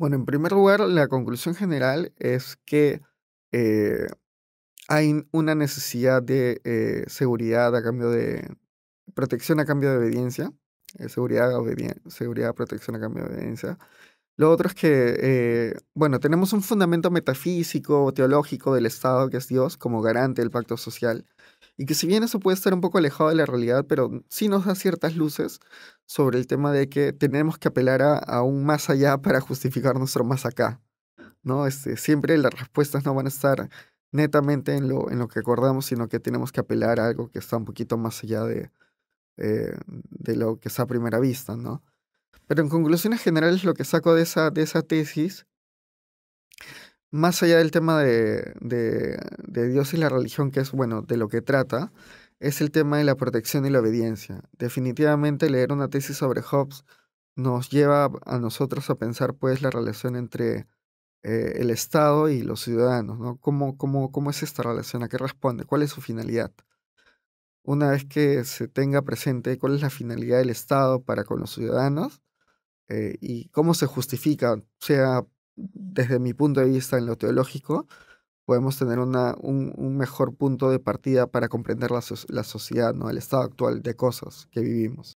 Bueno, en primer lugar, la conclusión general es que eh, hay una necesidad de eh, seguridad a cambio de protección a cambio de obediencia, eh, seguridad, obediencia, seguridad, protección a cambio de obediencia, lo otro es que, eh, bueno, tenemos un fundamento metafísico, teológico del Estado, que es Dios, como garante del pacto social, y que si bien eso puede estar un poco alejado de la realidad, pero sí nos da ciertas luces sobre el tema de que tenemos que apelar a, un más allá para justificar nuestro más acá. ¿no? Este, siempre las respuestas no van a estar netamente en lo, en lo que acordamos, sino que tenemos que apelar a algo que está un poquito más allá de, eh, de lo que está a primera vista, ¿no? Pero en conclusiones generales lo que saco de esa, de esa tesis, más allá del tema de, Dios y la religión, que es, bueno, de lo que trata, es el tema de la protección y la obediencia. Definitivamente leer una tesis sobre Hobbes nos lleva a nosotros a pensar pues la relación entre eh, el Estado y los ciudadanos, cómo es esta relación? ¿A qué responde? ¿Cuál es su finalidad? Una vez que se tenga presente cuál es la finalidad del Estado para con los ciudadanos, eh, y cómo se justifica, o sea desde mi punto de vista en lo teológico, podemos tener una, un, un, mejor punto de partida para comprender la, la sociedad, ¿no? el estado actual de cosas que vivimos.